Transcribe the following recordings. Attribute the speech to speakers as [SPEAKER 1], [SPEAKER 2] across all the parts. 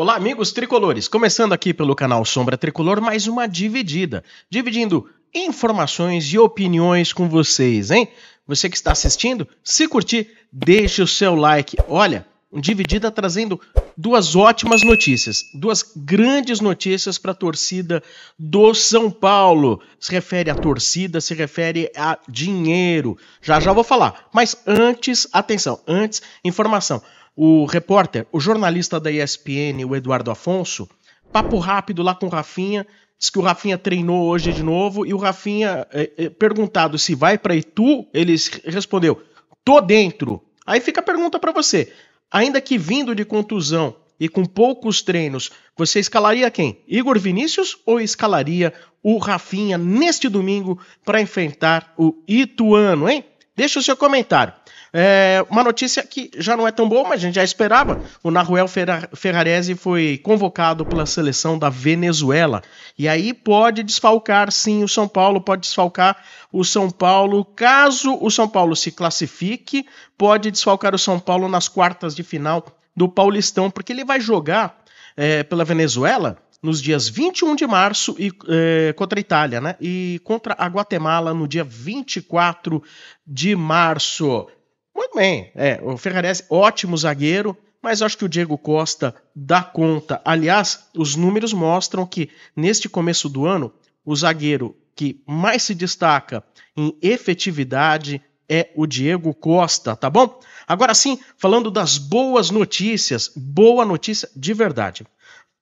[SPEAKER 1] Olá, amigos tricolores! Começando aqui pelo canal Sombra Tricolor, mais uma dividida. Dividindo informações e opiniões com vocês, hein? Você que está assistindo, se curtir, deixe o seu like. Olha, dividida trazendo duas ótimas notícias, duas grandes notícias para a torcida do São Paulo. Se refere à torcida, se refere a dinheiro. Já já vou falar, mas antes, atenção, antes, informação. O repórter, o jornalista da ESPN, o Eduardo Afonso, papo rápido lá com o Rafinha, diz que o Rafinha treinou hoje de novo e o Rafinha, é, é, perguntado se vai para Itu, ele respondeu: tô dentro. Aí fica a pergunta para você: ainda que vindo de contusão e com poucos treinos, você escalaria quem? Igor Vinícius ou escalaria o Rafinha neste domingo para enfrentar o Ituano, hein? Deixa o seu comentário. É, uma notícia que já não é tão boa, mas a gente já esperava. O Nahuel Ferra Ferrarese foi convocado pela seleção da Venezuela. E aí pode desfalcar, sim, o São Paulo, pode desfalcar o São Paulo. Caso o São Paulo se classifique, pode desfalcar o São Paulo nas quartas de final do Paulistão, porque ele vai jogar é, pela Venezuela nos dias 21 de março e, eh, contra a Itália, né? E contra a Guatemala no dia 24 de março. Muito bem, é, o Ferrarese, ótimo zagueiro, mas acho que o Diego Costa dá conta. Aliás, os números mostram que neste começo do ano, o zagueiro que mais se destaca em efetividade é o Diego Costa, tá bom? Agora sim, falando das boas notícias, boa notícia de verdade.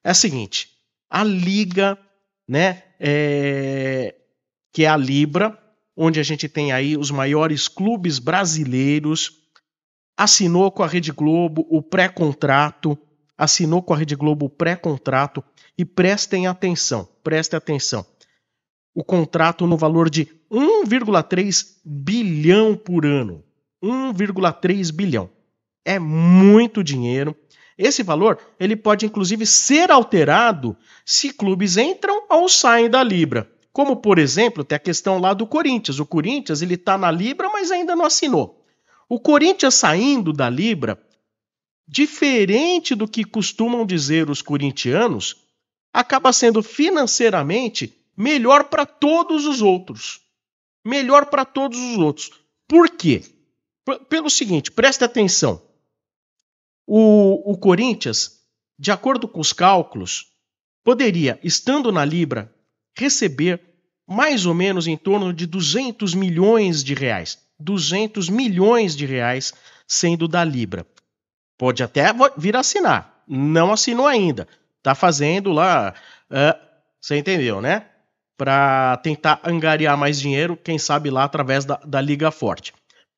[SPEAKER 1] É a seguinte, a liga, né, é, que é a Libra, onde a gente tem aí os maiores clubes brasileiros, assinou com a Rede Globo o pré-contrato, assinou com a Rede Globo o pré-contrato e prestem atenção, prestem atenção. O contrato no valor de 1,3 bilhão por ano. 1,3 bilhão. É muito dinheiro. Esse valor ele pode inclusive ser alterado se clubes entram ou saem da Libra. Como por exemplo, tem a questão lá do Corinthians. O Corinthians ele está na Libra, mas ainda não assinou. O Corinthians saindo da Libra, diferente do que costumam dizer os corintianos, acaba sendo financeiramente melhor para todos os outros. Melhor para todos os outros. Por quê? P pelo seguinte, preste atenção. O, o Corinthians, de acordo com os cálculos, poderia, estando na Libra, receber mais ou menos em torno de 200 milhões de reais. 200 milhões de reais sendo da Libra. Pode até vir assinar. Não assinou ainda. Tá fazendo lá. Uh, você entendeu, né? Para tentar angariar mais dinheiro, quem sabe lá através da, da Liga Forte.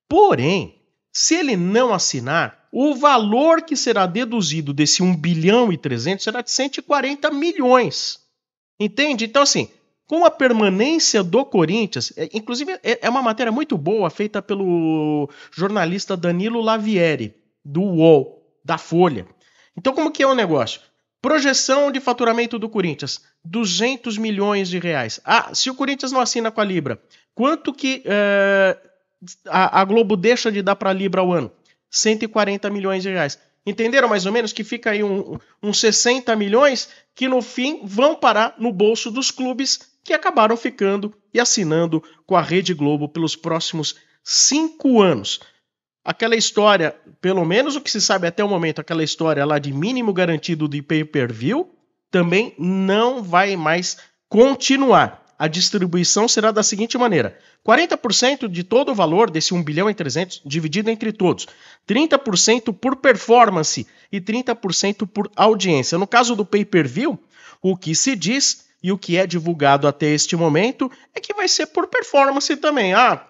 [SPEAKER 1] Porém, se ele não assinar, o valor que será deduzido desse 1 bilhão e 300 será de 140 milhões. Entende? Então, assim, com a permanência do Corinthians, é, inclusive é, é, uma matéria muito boa feita pelo jornalista Danilo Lavieri, do UOL, da Folha. Então, como que é o negócio? Projeção de faturamento do Corinthians, 200 milhões de reais. Ah, se o Corinthians não assina com a Libra, quanto que eh, a, a Globo deixa de dar para a Libra ao ano? 140 milhões de reais. Entenderam mais ou menos que fica aí uns um, um 60 milhões que no fim vão parar no bolso dos clubes que acabaram ficando e assinando com a Rede Globo pelos próximos cinco anos. Aquela história, pelo menos o que se sabe até o momento, aquela história lá de mínimo garantido de pay per view, também não vai mais continuar a distribuição será da seguinte maneira: 40% de todo o valor desse 1 bilhão e 300 dividido entre todos, 30% por performance e 30% por audiência. No caso do pay-per-view, o que se diz e o que é divulgado até este momento é que vai ser por performance também. Ah,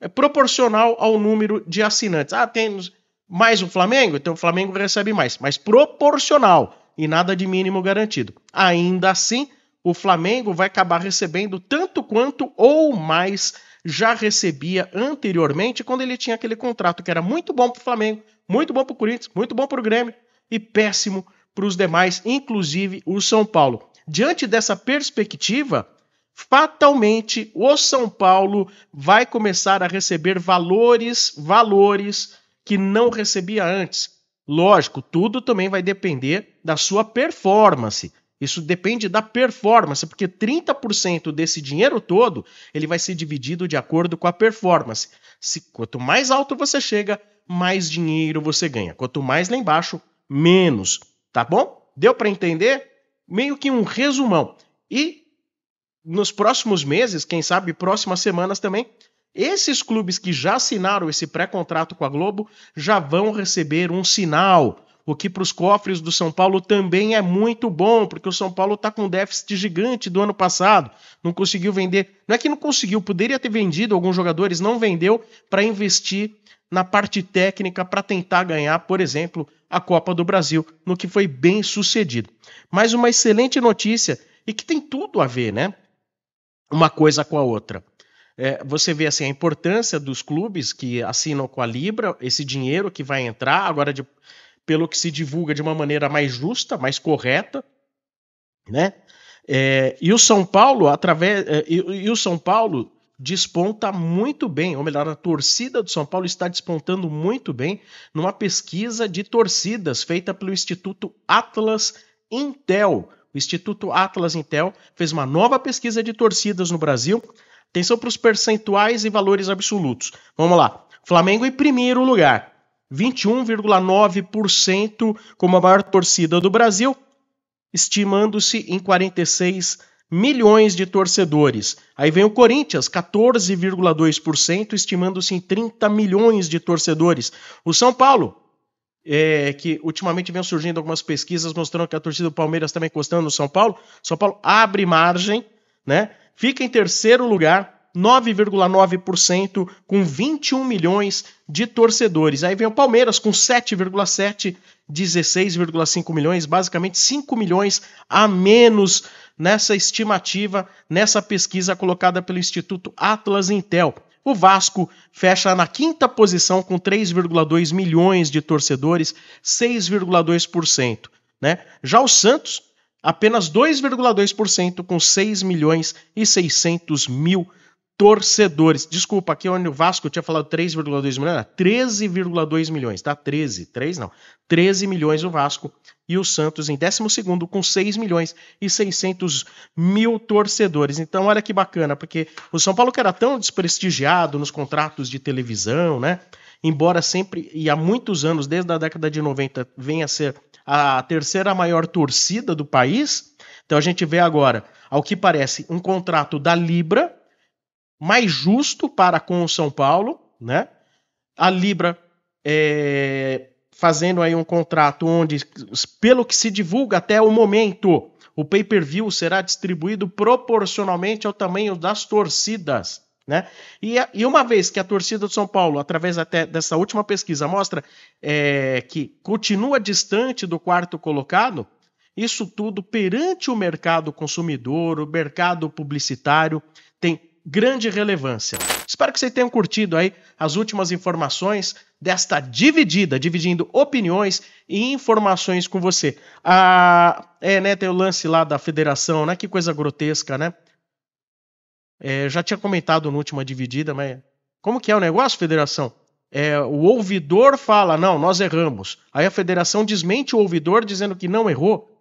[SPEAKER 1] é proporcional ao número de assinantes. Ah, tem mais o Flamengo, então o Flamengo recebe mais, mas proporcional e nada de mínimo garantido. Ainda assim, o Flamengo vai acabar recebendo tanto quanto ou mais já recebia anteriormente quando ele tinha aquele contrato que era muito bom para o Flamengo, muito bom para o Corinthians, muito bom para o Grêmio e péssimo para os demais, inclusive o São Paulo. Diante dessa perspectiva, fatalmente o São Paulo vai começar a receber valores, valores que não recebia antes. Lógico, tudo também vai depender da sua performance. Isso depende da performance, porque 30% desse dinheiro todo ele vai ser dividido de acordo com a performance. Se quanto mais alto você chega, mais dinheiro você ganha. Quanto mais lá embaixo, menos. Tá bom? Deu para entender? Meio que um resumão. E nos próximos meses, quem sabe próximas semanas também, esses clubes que já assinaram esse pré-contrato com a Globo já vão receber um sinal o que para os cofres do São Paulo também é muito bom, porque o São Paulo está com um déficit gigante do ano passado, não conseguiu vender. Não é que não conseguiu, poderia ter vendido alguns jogadores, não vendeu para investir na parte técnica para tentar ganhar, por exemplo, a Copa do Brasil, no que foi bem sucedido. Mais uma excelente notícia e que tem tudo a ver, né? Uma coisa com a outra. É, você vê assim a importância dos clubes que assinam com a Libra, esse dinheiro que vai entrar agora de pelo que se divulga de uma maneira mais justa, mais correta, né? É, e o São Paulo, através e, e, o São Paulo desponta muito bem, ou melhor, a torcida do São Paulo está despontando muito bem numa pesquisa de torcidas feita pelo Instituto Atlas Intel. O Instituto Atlas Intel fez uma nova pesquisa de torcidas no Brasil. Atenção para os percentuais e valores absolutos. Vamos lá. Flamengo em primeiro lugar, 21,9% como a maior torcida do Brasil, estimando-se em 46 milhões de torcedores. Aí vem o Corinthians, 14,2%, estimando-se em 30 milhões de torcedores. O São Paulo, é, que ultimamente vem surgindo algumas pesquisas mostrando que a torcida do Palmeiras também encostando no São Paulo. São Paulo abre margem, né? Fica em terceiro lugar 9,9% com 21 milhões de torcedores. Aí vem o Palmeiras com 7,7, 16,5 milhões, basicamente 5 milhões a menos nessa estimativa, nessa pesquisa colocada pelo Instituto Atlas Intel. O Vasco fecha na quinta posição com 3,2 milhões de torcedores, 6,2%. Né? Já o Santos, apenas 2,2% com 6 milhões e 600 mil torcedores. Desculpa, aqui onde o Vasco tinha falado 3,2 milhões, 13,2 milhões, tá? 13, 3 não. 13 milhões o Vasco e o Santos em 12 com 6 milhões e 600 mil torcedores. Então, olha que bacana, porque o São Paulo que era tão desprestigiado nos contratos de televisão, né? Embora sempre e há muitos anos, desde a década de 90, venha a ser a terceira maior torcida do país. Então a gente vê agora, ao que parece, um contrato da Libra mais justo para com o São Paulo, né? A Libra é, fazendo aí um contrato onde, pelo que se divulga até o momento, o pay-per-view será distribuído proporcionalmente ao tamanho das torcidas. Né? E, e, uma vez que a torcida do São Paulo, através até dessa última pesquisa, mostra é, que continua distante do quarto colocado, isso tudo perante o mercado consumidor, o mercado publicitário, tem grande relevância. Espero que vocês tenham curtido aí as últimas informações desta dividida, dividindo opiniões e informações com você. Ah, é, né, tem o lance lá da federação, né? Que coisa grotesca, né? É, já tinha comentado na última dividida, mas como que é o negócio, federação? É, o ouvidor fala, não, nós erramos. Aí a federação desmente o ouvidor dizendo que não errou.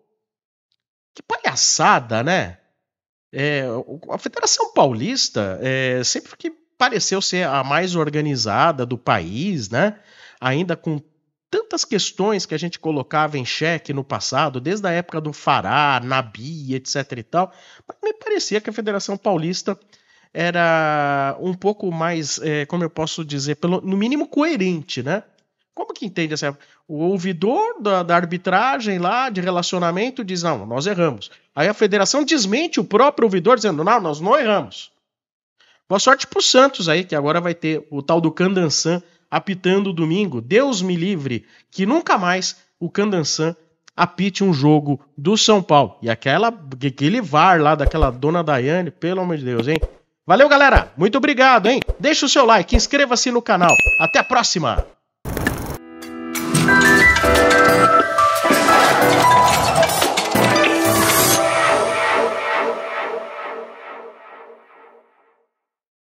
[SPEAKER 1] Que palhaçada, né? É, a Federação Paulista é, sempre que pareceu ser a mais organizada do país, né? Ainda com tantas questões que a gente colocava em xeque no passado, desde a época do Fará, Nabi, etc e tal, mas me parecia que a Federação Paulista era um pouco mais, é, como eu posso dizer, pelo, no mínimo coerente, né? Como que entende essa? O ouvidor da, da, arbitragem lá de relacionamento diz: não, nós erramos. Aí a federação desmente o próprio ouvidor, dizendo: não, nós não erramos. Boa sorte pro Santos aí, que agora vai ter o tal do Candansan apitando domingo. Deus me livre, que nunca mais o Candansan apite um jogo do São Paulo. E aquela, aquele VAR lá daquela dona Daiane, pelo amor de Deus, hein? Valeu, galera. Muito obrigado, hein? Deixa o seu like, inscreva-se no canal. Até a próxima. Thank you.